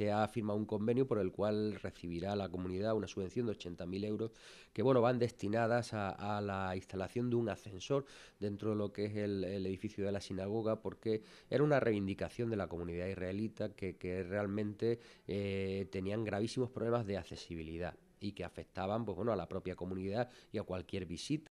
se ha firmado un convenio por el cual recibirá la comunidad una subvención de 80.000 euros que bueno, van destinadas a, la instalación de un ascensor dentro de lo que es el, edificio de la sinagoga porque era una reivindicación de la comunidad israelita que, realmente eh, tenían gravísimos problemas de accesibilidad y que afectaban pues, bueno, a la propia comunidad y a cualquier visita.